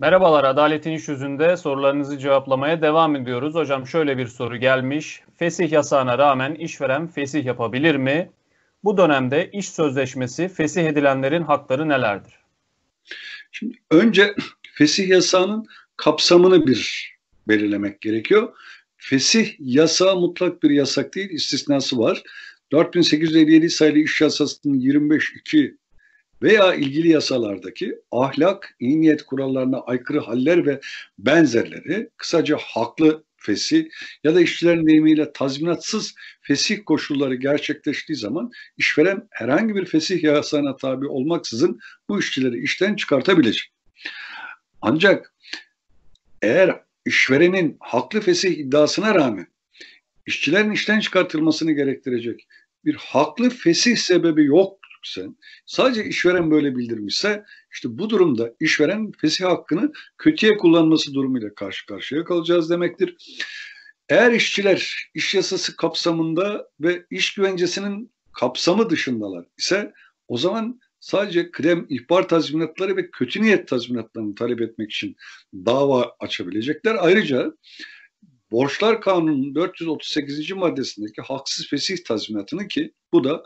Merhabalar, Adaletin İş Yüzü'nde sorularınızı cevaplamaya devam ediyoruz. Hocam şöyle bir soru gelmiş. Fesih yasağına rağmen işveren fesih yapabilir mi? Bu dönemde iş sözleşmesi fesih edilenlerin hakları nelerdir? Şimdi önce fesih yasağının kapsamını bir belirlemek gerekiyor. Fesih yasağı mutlak bir yasak değil, istisnası var. 4857 sayılı iş yasasının 25.2 veya ilgili yasalardaki ahlak, iyi niyet kurallarına aykırı haller ve benzerleri kısaca haklı fesih ya da işçilerin deyimiyle tazminatsız fesih koşulları gerçekleştiği zaman işveren herhangi bir fesih yasasına tabi olmaksızın bu işçileri işten çıkartabilecek. Ancak eğer işverenin haklı fesih iddiasına rağmen işçilerin işten çıkartılmasını gerektirecek bir haklı fesih sebebi yok yükselin. Sadece işveren böyle bildirmişse işte bu durumda işveren fesih hakkını kötüye kullanması durumuyla karşı karşıya kalacağız demektir. Eğer işçiler iş yasası kapsamında ve iş güvencesinin kapsamı dışındalar ise o zaman sadece krem ihbar tazminatları ve kötü niyet tazminatlarını talep etmek için dava açabilecekler. Ayrıca Borçlar Kanunu'nun 438. maddesindeki haksız fesih tazminatını ki bu da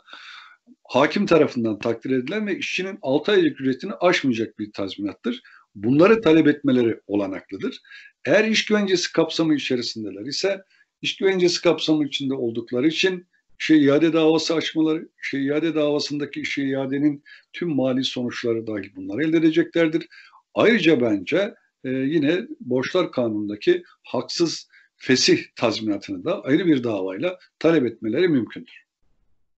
hakim tarafından takdir edilen ve işçinin 6 aylık ücretini aşmayacak bir tazminattır. Bunları talep etmeleri olanaklıdır. Eğer iş güvencesi kapsamı içerisindeler ise iş güvencesi kapsamı içinde oldukları için işe iade davası açmaları, işe iade davasındaki işe iadenin tüm mali sonuçları dahil bunları elde edeceklerdir. Ayrıca bence e, yine borçlar kanunundaki haksız fesih tazminatını da ayrı bir davayla talep etmeleri mümkündür.